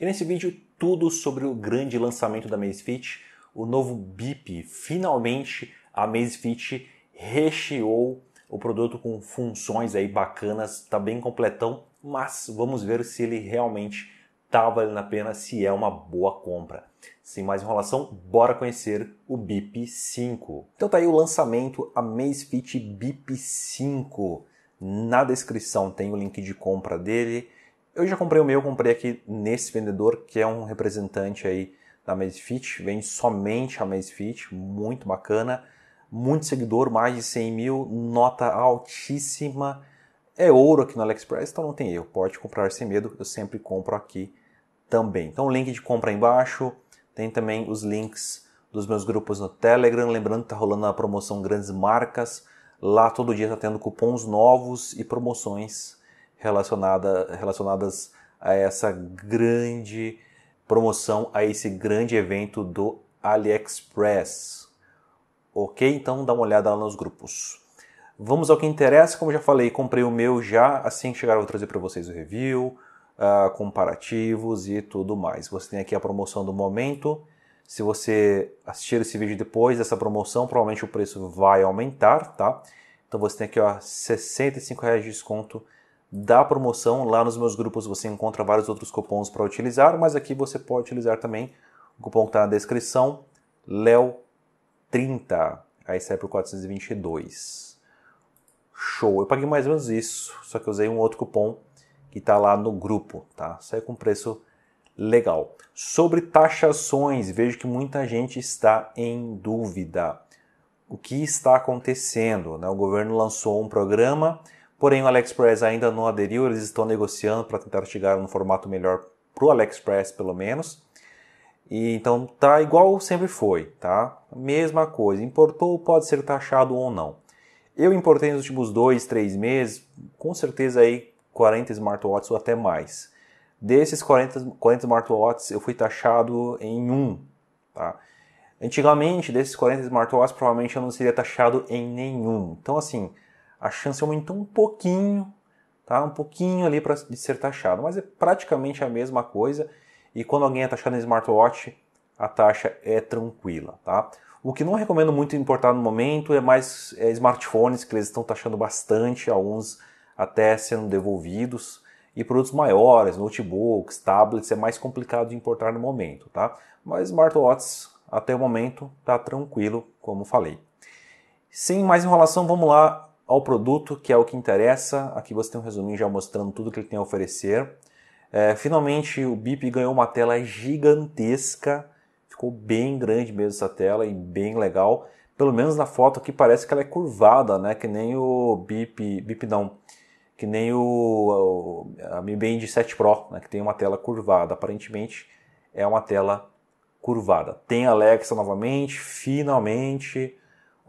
E nesse vídeo, tudo sobre o grande lançamento da Amazfit, o novo BIP. Finalmente, a Amazfit recheou o produto com funções aí bacanas, tá bem completão, mas vamos ver se ele realmente tá valendo a pena, se é uma boa compra. Sem mais enrolação, bora conhecer o BIP 5. Então tá aí o lançamento Amazfit BIP 5. Na descrição tem o link de compra dele. Eu já comprei o meu, comprei aqui nesse vendedor, que é um representante aí da Amazfit, vende somente a Amazfit, muito bacana, muito seguidor, mais de 100 mil, nota altíssima, é ouro aqui no AliExpress, então não tem erro, pode comprar sem medo, eu sempre compro aqui também. Então o link de compra aí embaixo, tem também os links dos meus grupos no Telegram, lembrando que tá rolando a promoção Grandes Marcas, lá todo dia tá tendo cupons novos e promoções relacionada, relacionadas a essa grande promoção, a esse grande evento do AliExpress. Ok? Então dá uma olhada lá nos grupos. Vamos ao que interessa, como já falei, comprei o meu já, assim que chegar eu vou trazer para vocês o review, uh, comparativos e tudo mais. Você tem aqui a promoção do momento, se você assistir esse vídeo depois dessa promoção, provavelmente o preço vai aumentar, tá? Então você tem aqui ó, R$ reais de desconto da promoção. Lá nos meus grupos você encontra vários outros cupons para utilizar, mas aqui você pode utilizar também o cupom que está na descrição, LEO30. Aí sai por 422. Show! Eu paguei mais ou menos isso, só que eu usei um outro cupom que está lá no grupo, tá? Sai com preço legal. Sobre taxações, vejo que muita gente está em dúvida. O que está acontecendo? Né? O governo lançou um programa Porém, o AliExpress ainda não aderiu, eles estão negociando para tentar chegar no formato melhor para o AliExpress, pelo menos. E então tá igual sempre foi, tá? Mesma coisa, importou pode ser taxado ou não. Eu importei nos últimos dois, três meses, com certeza aí 40 smartwatches ou até mais. Desses 40, 40 smartwatches eu fui taxado em um, tá? Antigamente, desses 40 smartwatches, provavelmente eu não seria taxado em nenhum. Então, assim, a chance aumentou um pouquinho, tá? Um pouquinho ali para ser taxado, mas é praticamente a mesma coisa. E quando alguém é taxado em smartwatch, a taxa é tranquila, tá? O que não recomendo muito importar no momento é mais é, smartphones, que eles estão taxando bastante, alguns até sendo devolvidos. E produtos maiores, notebooks, tablets, é mais complicado de importar no momento, tá? Mas smartwatches, até o momento, tá tranquilo, como falei. Sem mais enrolação, vamos lá ao produto, que é o que interessa. Aqui você tem um resuminho já mostrando tudo que ele tem a oferecer. É, finalmente, o BIP ganhou uma tela gigantesca. Ficou bem grande mesmo essa tela e bem legal. Pelo menos na foto aqui parece que ela é curvada, né? Que nem o BIP, BIP não, que nem o, a Mi Band 7 Pro, né? Que tem uma tela curvada. Aparentemente é uma tela curvada. Tem Alexa novamente, finalmente.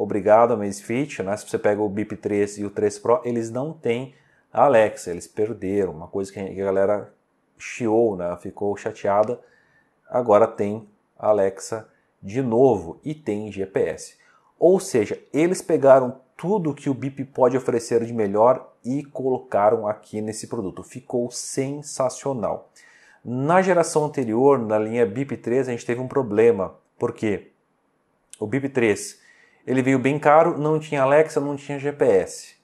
Obrigado ao Amazfit, né? Se você pega o Bip 3 e o 3 Pro, eles não têm a Alexa, eles perderam, uma coisa que a galera chiou, né? Ficou chateada. Agora tem a Alexa de novo e tem GPS. Ou seja, eles pegaram tudo que o Bip pode oferecer de melhor e colocaram aqui nesse produto. Ficou sensacional. Na geração anterior, na linha Bip 3, a gente teve um problema, porque o Bip 3 ele veio bem caro, não tinha Alexa, não tinha GPS.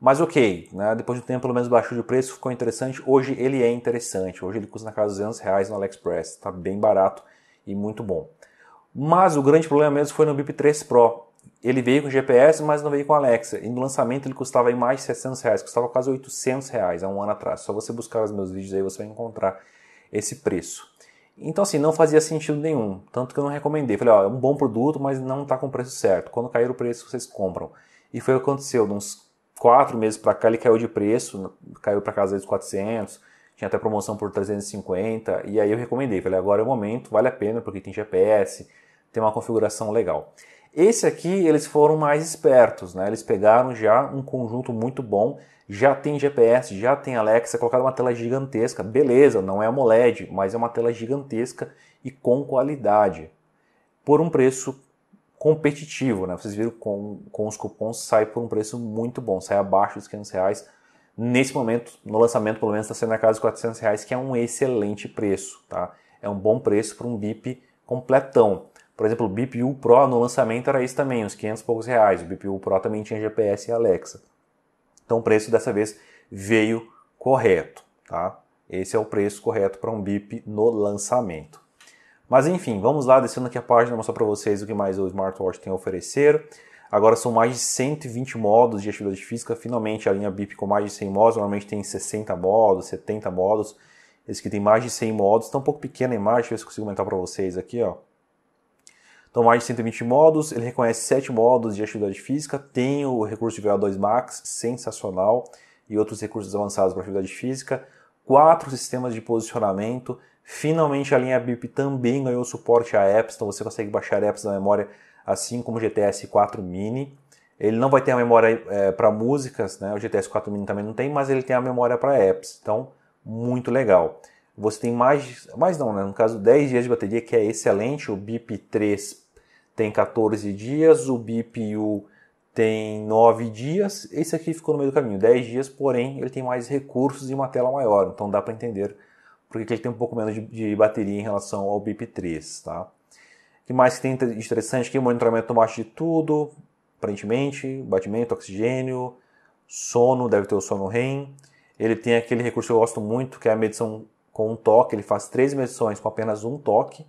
Mas ok, né? depois do tempo pelo menos baixou de preço, ficou interessante. Hoje ele é interessante. Hoje ele custa na casa de 200 reais no AliExpress. Está bem barato e muito bom. Mas o grande problema mesmo foi no BIP 3 Pro. Ele veio com GPS, mas não veio com Alexa. E no lançamento ele custava aí mais de 700 reais, custava quase 800 reais há um ano atrás. Só você buscar os meus vídeos aí você vai encontrar esse preço. Então, assim, não fazia sentido nenhum. Tanto que eu não recomendei. Falei, ó, é um bom produto, mas não está com o preço certo. Quando cair o preço, vocês compram. E foi o que aconteceu. De uns quatro meses para cá, ele caiu de preço, caiu para casa dos 400, tinha até promoção por 350. E aí eu recomendei. Falei, agora é o momento, vale a pena, porque tem GPS, tem uma configuração legal. Esse aqui eles foram mais espertos, né? Eles pegaram já um conjunto muito bom, já tem GPS, já tem Alexa, colocaram uma tela gigantesca. Beleza, não é AMOLED, mas é uma tela gigantesca e com qualidade. Por um preço competitivo, né? Vocês viram com, com os cupons sai por um preço muito bom, sai abaixo dos 500 reais. Nesse momento, no lançamento, pelo menos está sendo na casa de 400 reais, que é um excelente preço, tá? É um bom preço para um BIP completão. Por exemplo, o BPU Pro no lançamento era isso também, uns 500 e poucos reais. O BPU Pro também tinha GPS e Alexa. Então o preço dessa vez veio correto, tá? Esse é o preço correto para um BIP no lançamento. Mas enfim, vamos lá, descendo aqui a página, mostrar para vocês o que mais o smartwatch tem a oferecer. Agora são mais de 120 modos de atividade física, finalmente a linha BIP com mais de 100 modos, normalmente tem 60 modos, 70 modos. Esse aqui tem mais de 100 modos, está um pouco pequena a imagem, deixa eu ver se consigo aumentar para vocês aqui, ó. Então, mais de 120 modos, ele reconhece 7 modos de atividade física, tem o recurso de VO2 Max, sensacional, e outros recursos avançados para atividade física, quatro sistemas de posicionamento, finalmente a linha BIP também ganhou suporte a apps, então você consegue baixar apps na memória, assim como o GTS 4 Mini. Ele não vai ter a memória é, para músicas, né? o GTS 4 Mini também não tem, mas ele tem a memória para apps, então muito legal. Você tem mais, mais não, né? no caso 10 dias de bateria, que é excelente, o BIP 3 tem 14 dias, o BPU tem 9 dias, esse aqui ficou no meio do caminho, 10 dias, porém ele tem mais recursos e uma tela maior, então dá para entender porque ele tem um pouco menos de, de bateria em relação ao BIP3, tá? O que mais que tem interessante aqui? Monitoramento automático de tudo, aparentemente, batimento, oxigênio, sono, deve ter o sono REM. Ele tem aquele recurso que eu gosto muito, que é a medição com um toque, ele faz três medições com apenas um toque,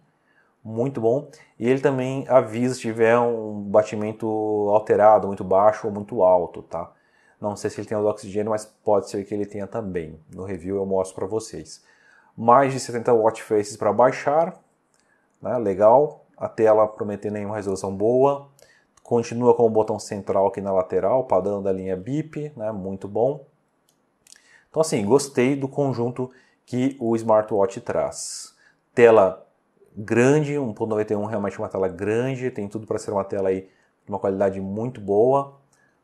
muito bom. E ele também avisa se tiver um batimento alterado, muito baixo ou muito alto, tá? Não sei se ele tem o oxigênio, mas pode ser que ele tenha também. No review eu mostro para vocês. Mais de 70 watch faces para baixar, né? legal. A tela prometendo uma resolução boa. Continua com o botão central aqui na lateral, padrão da linha BIP, né? muito bom. Então assim, gostei do conjunto que o smartwatch traz. Tela grande, 1.91 realmente é uma tela grande, tem tudo para ser uma tela aí de uma qualidade muito boa.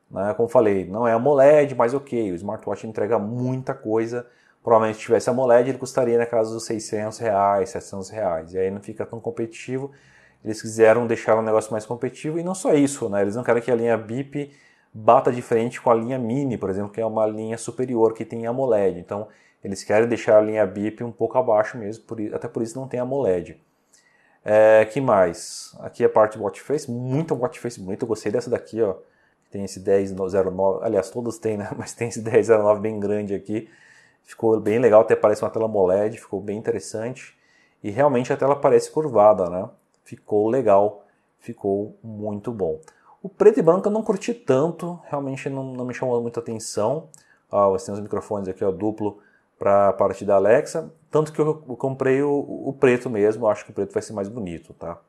Né? Como falei, não é AMOLED, mas ok, o smartwatch entrega muita coisa. Provavelmente se tivesse AMOLED ele custaria na casa dos 600 reais, 700 reais, e aí não fica tão competitivo. Eles quiseram deixar um negócio mais competitivo e não só isso, né? eles não querem que a linha BIP bata de frente com a linha Mini, por exemplo, que é uma linha superior que tem AMOLED. Então eles querem deixar a linha BIP um pouco abaixo mesmo, até por isso não tem AMOLED. É, que mais? Aqui é parte watch face, muito watch face bonito. Eu gostei dessa daqui, ó. Tem esse 1009, aliás, todas tem, né? Mas tem esse 1009 bem grande aqui. Ficou bem legal, até parece uma tela MOLED, ficou bem interessante. E realmente a tela parece curvada, né? Ficou legal, ficou muito bom. O preto e branco eu não curti tanto, realmente não, não me chamou muita atenção. ah você tem os microfones aqui, ó, duplo para a parte da Alexa. Tanto que eu comprei o, o preto mesmo, acho que o preto vai ser mais bonito, tá?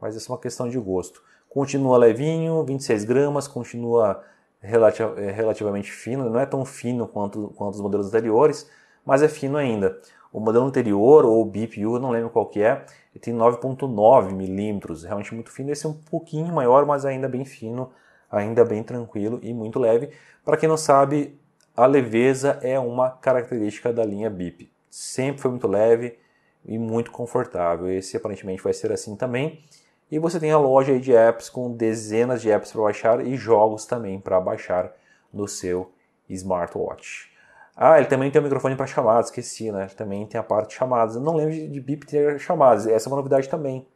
Mas é é uma questão de gosto. Continua levinho, 26 gramas, continua é, relativamente fino, não é tão fino quanto, quanto os modelos anteriores, mas é fino ainda. O modelo anterior, ou o BPU, eu não lembro qual que é, ele tem 9.9 milímetros, é realmente muito fino. Esse é um pouquinho maior, mas ainda bem fino, ainda bem tranquilo e muito leve. Para quem não sabe, a leveza é uma característica da linha BIP. Sempre foi muito leve e muito confortável. Esse aparentemente vai ser assim também. E você tem a loja de apps com dezenas de apps para baixar e jogos também para baixar no seu smartwatch. Ah, ele também tem o um microfone para chamadas, esqueci, né? Ele também tem a parte de chamadas. Eu não lembro de, de BIP ter chamadas, essa é uma novidade também.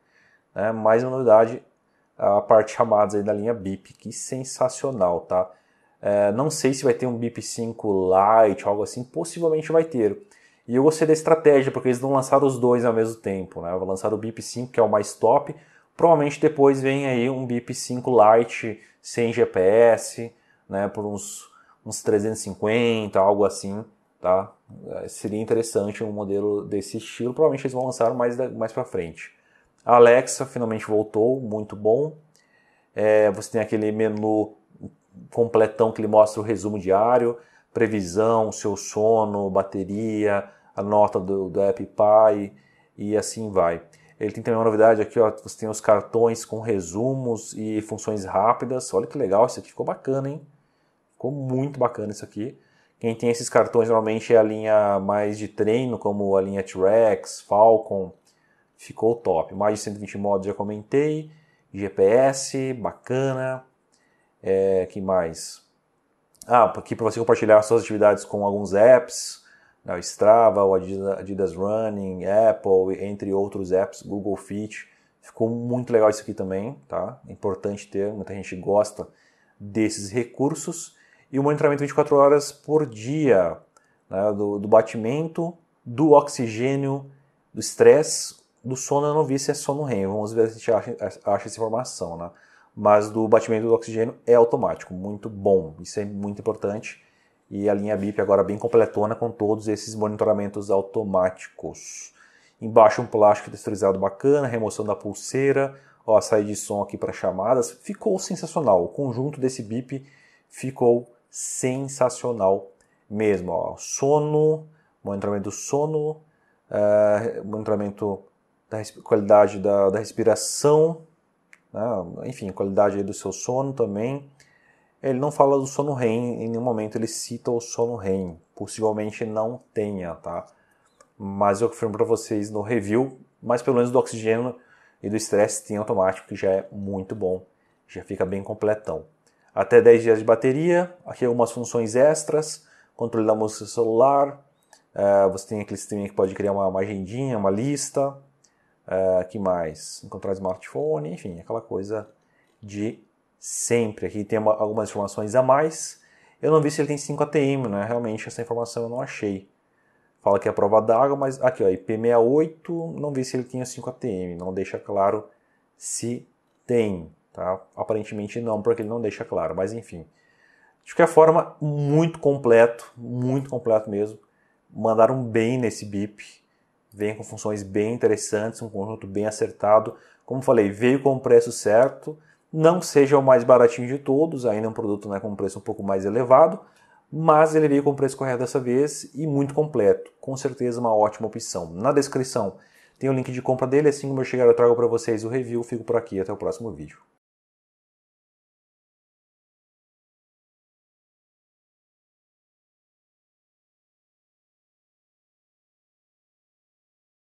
Né? Mais uma novidade, a parte de chamadas aí da linha BIP, que sensacional, tá? É, não sei se vai ter um BIP 5 Lite, algo assim, possivelmente vai ter. E eu gostei da estratégia, porque eles vão lançar os dois ao mesmo tempo. Né? Vou lançar o BIP 5, que é o mais top. Provavelmente depois vem aí um BIP 5 Lite sem GPS, né? por uns, uns 350, algo assim. Tá? É, seria interessante um modelo desse estilo. Provavelmente eles vão lançar mais, mais para frente. A Alexa finalmente voltou, muito bom. É, você tem aquele menu completão que ele mostra o resumo diário, previsão, seu sono, bateria, a nota do, do App Pie e assim vai. Ele tem também uma novidade aqui, ó, você tem os cartões com resumos e funções rápidas. Olha que legal, isso aqui ficou bacana, hein? Ficou muito bacana isso aqui. Quem tem esses cartões normalmente é a linha mais de treino, como a linha T-Rex, Falcon. Ficou top. Mais de 120 modos, já comentei. GPS, bacana. É, que mais? Ah, aqui para você compartilhar suas atividades com alguns apps, né, o Strava, o Adidas Running, Apple, entre outros apps, Google Fit. Ficou muito legal isso aqui também, tá? É importante ter, muita gente gosta desses recursos. E o monitoramento 24 horas por dia, né, do, do batimento, do oxigênio, do estresse, do sono eu não vi se é sono REM. Vamos ver se a gente acha, acha essa informação, né? mas do batimento do oxigênio é automático, muito bom, isso é muito importante. E a linha BIP agora bem completona com todos esses monitoramentos automáticos. Embaixo um plástico texturizado bacana, remoção da pulseira, ó, a saída de som aqui para chamadas. Ficou sensacional, o conjunto desse BIP ficou sensacional mesmo. Ó. Sono, monitoramento do sono, uh, monitoramento da qualidade da, da respiração, né? enfim, qualidade do seu sono também. Ele não fala do sono REM, em nenhum momento ele cita o sono REM. Possivelmente não tenha, tá? Mas eu confirmo para vocês no review, mas pelo menos do oxigênio e do estresse tem automático, que já é muito bom, já fica bem completão. Até 10 dias de bateria, aqui algumas funções extras, controle da música celular, eh, você tem aquele streaming que pode criar uma, uma agendinha, uma lista, Uh, que mais? Encontrar smartphone, enfim, aquela coisa de sempre. Aqui tem uma, algumas informações a mais. Eu não vi se ele tem 5 ATM, né? Realmente essa informação eu não achei. Fala que é a prova d'água, mas aqui ó, IP68, não vi se ele tinha 5 ATM, não deixa claro se tem, tá? Aparentemente não, porque ele não deixa claro, mas enfim. De qualquer forma, muito completo, muito completo mesmo. Mandaram bem nesse BIP vem com funções bem interessantes, um conjunto bem acertado. Como falei, veio com o preço certo, não seja o mais baratinho de todos, ainda é um produto né, com um preço um pouco mais elevado, mas ele veio com o preço correto dessa vez e muito completo. Com certeza uma ótima opção. Na descrição tem o link de compra dele, assim como eu chegar eu trago para vocês o review. Fico por aqui, até o próximo vídeo.